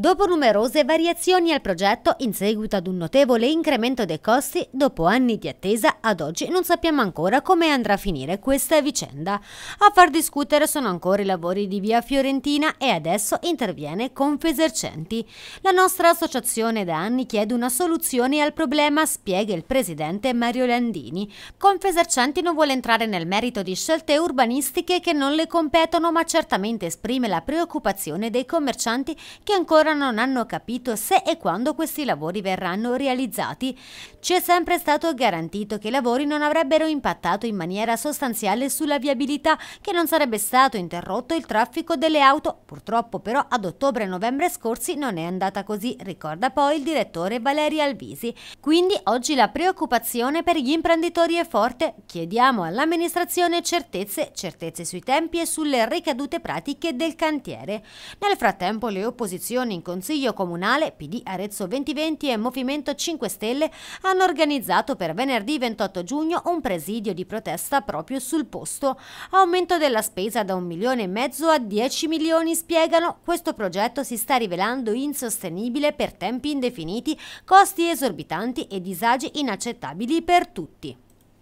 Dopo numerose variazioni al progetto, in seguito ad un notevole incremento dei costi, dopo anni di attesa, ad oggi non sappiamo ancora come andrà a finire questa vicenda. A far discutere sono ancora i lavori di Via Fiorentina e adesso interviene Confesercenti. La nostra associazione da anni chiede una soluzione al problema, spiega il presidente Mario Landini. Confesercenti non vuole entrare nel merito di scelte urbanistiche che non le competono, ma certamente esprime la preoccupazione dei commercianti che ancora ancora non hanno capito se e quando questi lavori verranno realizzati. Ci è sempre stato garantito che i lavori non avrebbero impattato in maniera sostanziale sulla viabilità, che non sarebbe stato interrotto il traffico delle auto. Purtroppo però ad ottobre e novembre scorsi non è andata così, ricorda poi il direttore Valerio Alvisi. Quindi oggi la preoccupazione per gli imprenditori è forte. Chiediamo all'amministrazione certezze, certezze sui tempi e sulle ricadute pratiche del cantiere. Nel frattempo le opposizioni in Consiglio Comunale PD Arezzo 2020 e Movimento 5 Stelle hanno organizzato per venerdì 28 giugno un presidio di protesta proprio sul posto. Aumento della spesa da un milione e mezzo a 10 milioni spiegano questo progetto si sta rivelando insostenibile per tempi indefiniti, costi esorbitanti e disagi inaccettabili per tutti.